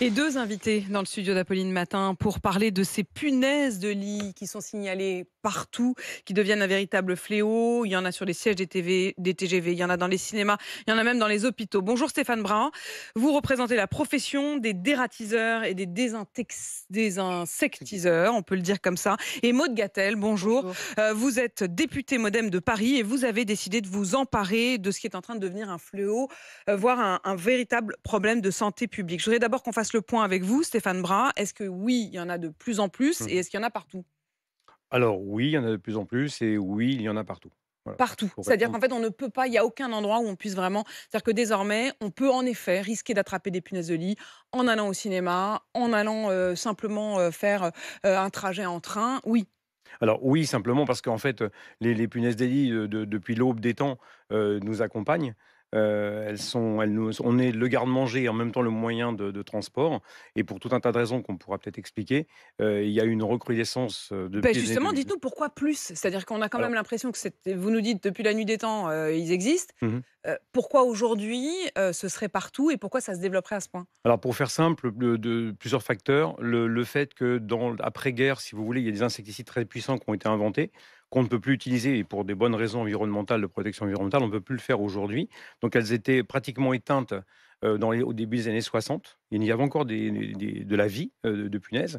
Et deux invités dans le studio d'Apolline Matin pour parler de ces punaises de lit qui sont signalées partout, qui deviennent un véritable fléau. Il y en a sur les sièges des, TV, TGV, il y en a dans les cinémas, il y en a même dans les hôpitaux. Bonjour Stéphane Brun, vous représentez la profession des dératiseurs et des désinsectiseurs, on peut le dire comme ça. Et Maud Gattel, bonjour. Euh, vous êtes députée modem de Paris et vous avez décidé de vous emparer de ce qui est en train de devenir un fléau, euh, voire un, un véritable problème de santé publique. Je voudrais d'abord qu'on fasse le point avec vous, Stéphane Bras. Est-ce que oui, il y en a de plus en plus et mhm. est-ce qu'il y en a partout Alors oui, il y en a de plus en plus et oui, il y en a partout. Partout. C'est-à-dire qu'en fait, on ne peut pas, il n'y a aucun endroit où on puisse vraiment. C'est-à-dire que désormais, on peut en effet risquer d'attraper des punaises de lit en allant au cinéma, en allant euh, simplement euh, faire euh, un trajet en train. Oui, alors oui, simplement parce qu'en fait, les, punaises de, lit depuis l'aube des temps nous accompagnent. Euh, elles sont, on est le garde-manger et en même temps le moyen de, transport. Et pour tout un tas de raisons qu'on pourra peut-être expliquer, euh, il y a une recrudescence euh, de. Bah, justement, dites-nous pourquoi plus C'est-à-dire qu'on a quand même l'impression que vous nous dites depuis la nuit des temps, ils existent. Mmh pourquoi aujourd'hui ce serait partout et pourquoi ça se développerait à ce point Alors pour faire simple, de, plusieurs facteurs. Le, fait que dans après-guerre, si vous voulez, il y a des insecticides très puissants qui ont été inventés qu'on ne peut plus utiliser pour des bonnes raisons environnementales de protection environnementale, on ne peut plus le faire aujourd'hui. Donc elles étaient pratiquement éteintes euh, au début des années 60. Il n'y avait encore des, de la vie euh, de punaises.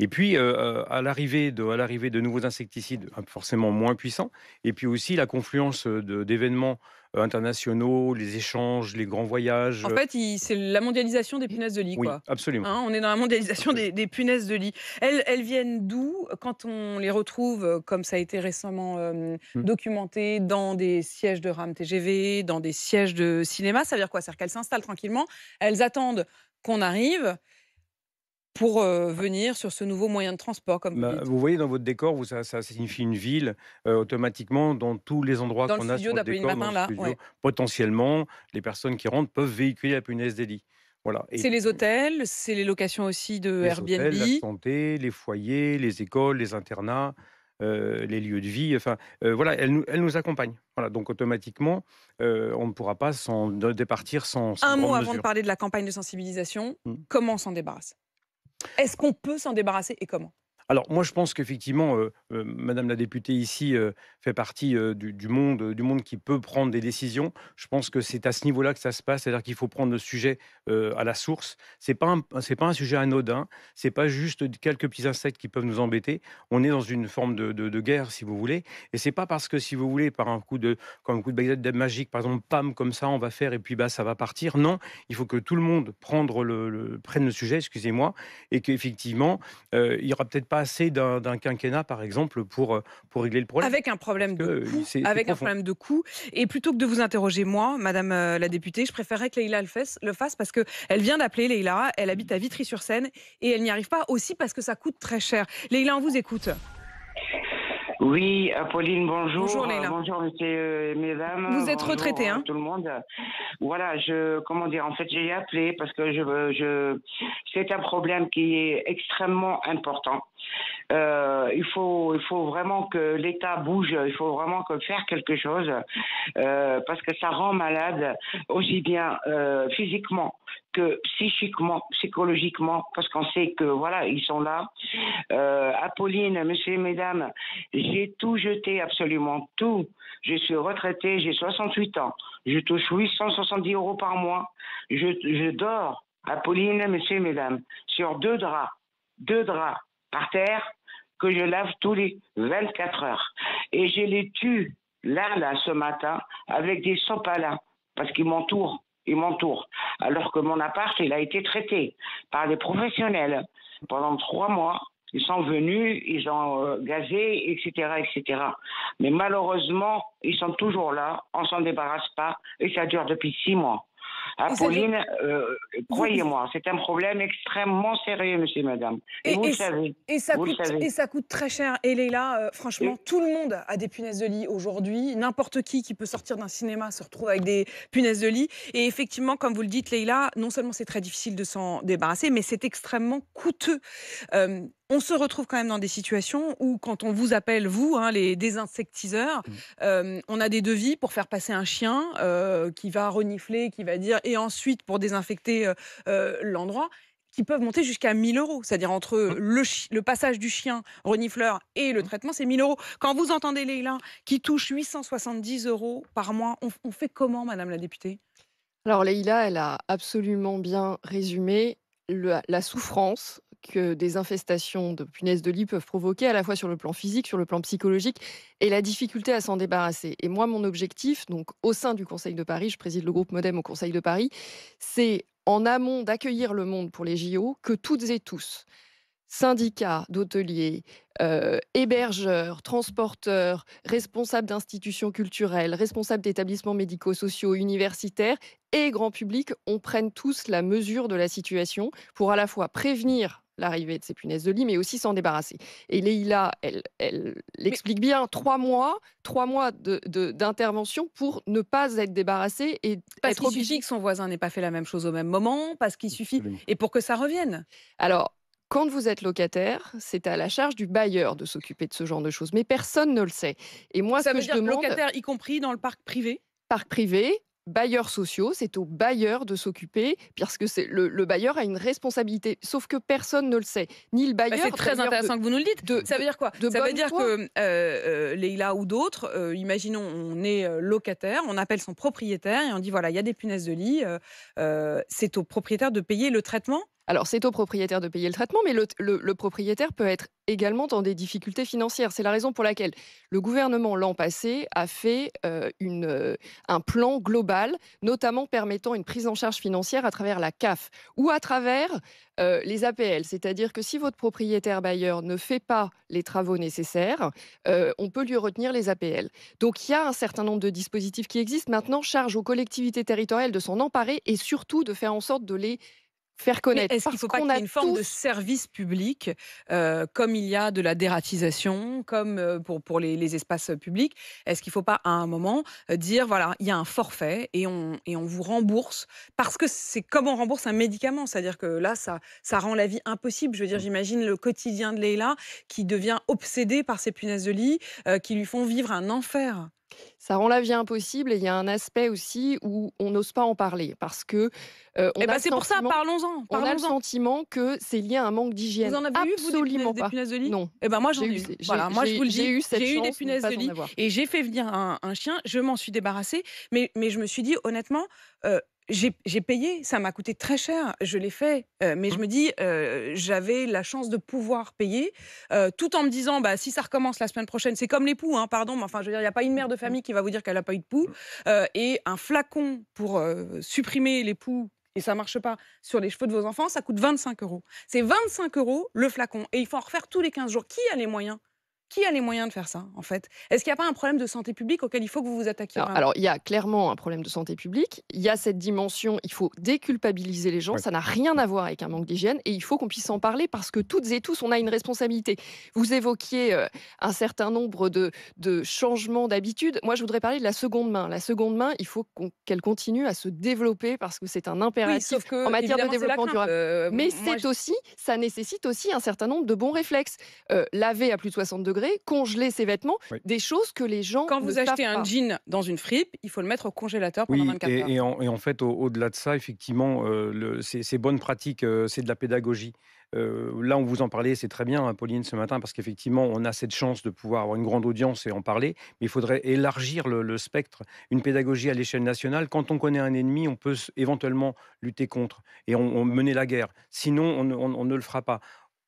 Et puis, euh, euh, à l'arrivée de, de nouveaux insecticides, hein, forcément moins puissants, et puis aussi la confluence d'événements internationaux, les échanges, les grands voyages. En fait, c'est la mondialisation des punaises de lit, oui, quoi. Absolument. Hein, on est dans la mondialisation des, punaises de lit. Elles, viennent d'où quand on les retrouve, comme ça a été récemment hmm. documenté, dans des sièges de rames TGV, dans des sièges de cinéma Ça veut dire quoi C'est-à-dire qu'elles s'installent tranquillement, elles attendent qu'on arrive pour euh, venir sur ce nouveau moyen de transport comme vous, bah, voyez dans votre décor, vous, ça, signifie une ville euh, automatiquement dans tous les endroits qu'on a sur le décor, potentiellement les personnes qui rentrent peuvent véhiculer la punaise des lits. Voilà. C'est les hôtels, c'est les locations aussi de les Airbnb. Hôtels, la santé, les foyers, les écoles, les internats. Euh, les lieux de vie. Enfin, euh, voilà, elle nous, elle nous accompagne. Voilà, donc automatiquement, euh, on ne pourra pas sans départir sans. Un mot avant de parler de la campagne de sensibilisation. Mmh. Comment s'en débarrasse Est-ce qu'on peut s'en débarrasser et comment alors moi je pense qu'effectivement, Madame la députée ici fait partie du, monde, du monde qui peut prendre des décisions. Je pense que c'est à ce niveau-là que ça se passe, c'est-à-dire qu'il faut prendre le sujet à la source. C'est pas c'est pas un sujet anodin, c'est pas juste quelques petits insectes qui peuvent nous embêter. On est dans une forme de, guerre, si vous voulez, et c'est pas parce que si vous voulez par un coup de comme un coup de baguette magique, par exemple, pam comme ça, on va faire et puis bah ça va partir. Non, il faut que tout le monde prendre le, prenne le sujet, excusez-moi, et qu'effectivement il y aura peut-être assez d'un quinquennat, par exemple, pour, euh, pour régler le problème. Avec un problème de euh, coût. Avec un problème de coût. Et plutôt que de vous interroger, moi, Madame euh, la députée, je préférerais que Leïla le fasse, le fasse parce qu'elle vient d'appeler Leïla, elle habite à Vitry-sur-Seine et elle n'y arrive pas aussi parce que ça coûte très cher. Leïla, on vous écoute. Oui, Pauline, bonjour. Bonjour, Leïla. bonjour, monsieur mesdames. Vous êtes retraitée. hein Tout le monde. Voilà, je, comment dire, en fait, j'ai appelé parce que je, je, c'est un problème qui est extrêmement important. Euh, il faut, il faut vraiment que l'État bouge. Il faut vraiment que faire quelque chose euh, parce que ça rend malade aussi bien euh, physiquement que psychiquement, psychologiquement, parce qu'on sait que voilà, ils sont là. Apolline, monsieur et mesdames, j'ai tout jeté, absolument tout. Je suis retraitée, j'ai 68 ans. Je touche 870 euros par mois. Je, dors, Apolline, monsieur et mesdames, sur deux draps. Deux draps par terre que je lave tous les 24 heures. Et je les tue là, là, ce matin, avec des sopalins, parce qu'ils m'entourent, ils m'entourent. Alors que mon appart, il a été traité par des professionnels pendant trois mois. Ils sont venus, ils ont euh, gazé, etc., etc. Mais malheureusement, ils sont toujours là, on s'en débarrasse pas, et ça dure depuis six mois. Apolline, ah, euh, euh, croyez-moi, c'est un problème extrêmement sérieux, monsieur madame. Et, vous savez. ça, coûte, et ça coûte très cher. Et Leïla, euh, franchement, tout le monde a des punaises de lit aujourd'hui. N'importe qui qui peut sortir d'un cinéma se retrouve avec des punaises de lit. Et effectivement, comme vous le dites, Leila, non seulement c'est très difficile de s'en débarrasser, mais c'est extrêmement coûteux on se retrouve quand même dans des situations où, quand on vous appelle, vous, hein, les désinsectiseurs, mm. euh, on a des devis pour faire passer un chien euh, qui va renifler, qui va dire, et ensuite pour désinfecter euh, l'endroit qui peuvent monter jusqu'à 1000 euros. C'est-à-dire entre mm. le, passage du chien renifleur et le mm. traitement, c'est 1000 euros. Quand vous entendez Leïla qui touche 870 euros par mois, on, fait comment, Madame la députée Alors Leïla, elle a absolument bien résumé la souffrance que des infestations de punaises de lit peuvent provoquer, à la fois sur le plan physique, sur le plan psychologique, et la difficulté à s'en débarrasser. Et moi, mon objectif, donc au sein du Conseil de Paris, je préside le groupe Modem au Conseil de Paris, c'est en amont d'accueillir le monde pour les JO, que toutes et tous, syndicats d'hôteliers, euh, hébergeurs, transporteurs, responsables d'institutions culturelles, responsables d'établissements médico-sociaux, universitaires et grand public, on prenne tous la mesure de la situation pour à la fois prévenir l'arrivée de ces punaises de lit, mais aussi s'en débarrasser. Et Leïla, elle, elle l'explique bien, trois mois, trois mois d'intervention pour ne pas être débarrassée. et parce être obligé. que son voisin n'ait pas fait la même chose au même moment, parce qu'il suffit, et pour que ça revienne. Alors, quand vous êtes locataire, c'est à la charge du bailleur de s'occuper de ce genre de choses, mais personne ne le sait. Et moi, ça ce veut que dire locataire, y compris dans le parc privé Parc privé, bailleurs sociaux, c'est au bailleurs de s'occuper, parce que le, le, bailleur a une responsabilité, sauf que personne ne le sait, ni le bah, bailleur. c'est très intéressant que vous nous le dites. ça veut dire quoi Ça veut dire que euh, euh ou d'autres, euh, imaginons, on est euh, locataire, on appelle son propriétaire et on dit voilà, il y a des punaises de lit, c'est au propriétaire de payer le traitement alors, c'est au propriétaire de payer le traitement, mais le, propriétaire peut être également dans des difficultés financières. C'est la raison pour laquelle le gouvernement, l'an passé, a fait euh, euh, un plan global, notamment permettant une prise en charge financière à travers la CAF ou à travers euh, les APL. C'est-à-dire que si votre propriétaire bailleur ne fait pas les travaux nécessaires, on peut lui retenir les APL. Donc, il y a un certain nombre de dispositifs qui existent. Maintenant, charge aux collectivités territoriales de s'en emparer et surtout de faire en sorte de les faire connaître. Est-ce qu'il ne faut pas ait une forme de service public, euh, comme il y a de la dératisation, comme euh, pour, pour les, espaces publics Est-ce qu'il ne faut pas, à un moment, euh, dire, voilà, il y a un forfait et on, et on vous rembourse Parce que c'est comme on rembourse un médicament, c'est-à-dire que là, ça, ça rend la vie impossible. Je veux dire, mm. j'imagine le quotidien de Leila qui devient obsédée par ses punaises de lit, qui lui font vivre un enfer ça rend la vie impossible et il y a un aspect aussi où on n'ose pas en parler parce que eh bah, c'est pour ça parlons-en on a le sentiment que c'est lié à un manque d'hygiène vous en avez eu, vous, des, punaises de lit non eh ben moi j'en ai, eu, voilà moi je j'ai eu, des punaises de, lit et j'ai fait venir un, chien je m'en suis débarrassée mais je me suis dit honnêtement j'ai payé, ça m'a coûté très cher, je l'ai fait, euh, mais je mmh. me dis, euh, j'avais la chance de pouvoir payer, euh, tout en me disant, bah, si ça recommence la semaine prochaine, c'est comme les poux, hein, pardon, mais enfin, je veux dire, il n'y a pas une mère de mmh. famille qui va vous dire qu'elle n'a pas eu de poux, mmh. et un flacon pour supprimer les poux et ça ne marche pas sur les cheveux de vos enfants, ça coûte 25 euros. C'est 25 euros le flacon, et il faut en refaire tous les 15 jours. Qui a les moyens qui a les moyens de faire ça, en fait Est-ce qu'il n'y a pas un problème de santé publique auquel il faut que vous vous attaquiez alors, il y a clairement un problème de santé publique. Il y a cette dimension, il faut déculpabiliser les gens. Ça n'a rien à voir avec un manque d'hygiène. Et il faut qu'on puisse en parler parce que toutes et tous, on a une responsabilité. Vous évoquiez euh, un certain nombre de, changements d'habitude. Moi, je voudrais parler de la seconde main. La seconde main, il faut qu'elle continue à se développer parce que c'est un impératif en matière de développement durable. Euh, Mais c'est aussi, ça nécessite aussi un certain nombre de bons réflexes. Euh, laver à plus de 62 congeler ses vêtements, des choses que les gens. Quand vous achetez un jean dans une fripe, il faut le mettre au congélateur pendant 24 et, Et en, fait, au-delà de ça, effectivement, euh, le, ces, bonnes pratiques, euh, c'est de la pédagogie. Euh, là, on vous en parlait, c'est très bien, hein, Pauline, ce matin, parce qu'effectivement, on a cette chance de pouvoir avoir une grande audience et en parler, mais il faudrait élargir le, spectre. Une pédagogie à l'échelle nationale, quand on connaît un ennemi, on peut éventuellement lutter contre et on, mener la guerre. Sinon, on ne le fera pas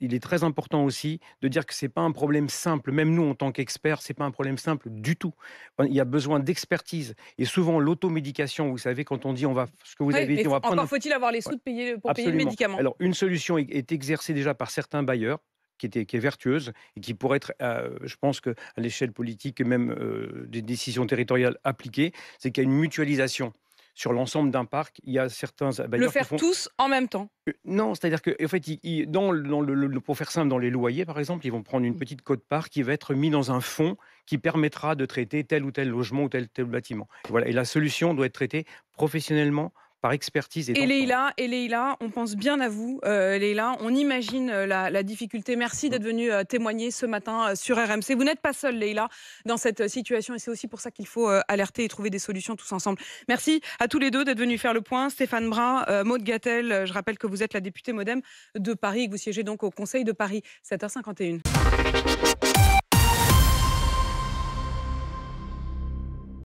il est très important aussi de dire que ce n'est pas un problème simple. Même nous, en tant qu'experts, ce n'est pas un problème simple du tout. Il y a besoin d'expertise. Et souvent, l'automédication, vous savez, quand on dit on va, ce que vous avez dit, on va prendre. Encore faut-il avoir les sous payer, pour payer le médicament. Alors, une solution est exercée déjà par certains bailleurs. Qui, qui est vertueuse et qui pourrait être, euh, je pense à l'échelle politique et même euh, des décisions territoriales appliquées, c'est qu'il y a une mutualisation sur l'ensemble d'un parc, il y a certains Le faire tous en même temps euh, Non, c'est-à-dire que en fait, le, pour faire simple, dans les loyers par exemple, ils vont prendre une mmh. petite cote part qui va être mise dans un fonds qui permettra de traiter tel ou tel logement ou tel tel bâtiment. voilà, et la solution doit être traitée professionnellement par expertise. Et, et Leïla, et on pense bien à vous, euh, Leïla. On imagine euh, la, difficulté. Merci d'être venue euh, témoigner ce matin euh, sur RMC. Vous n'êtes pas seule, Leïla, dans cette situation et c'est aussi pour ça qu'il faut alerter et trouver des solutions tous ensemble. Merci à tous les deux d'être venus faire le point. Stéphane Bras, Maud Maude Gattel, je rappelle que vous êtes la députée Modem de Paris et que vous siégez donc au Conseil de Paris, 7h51.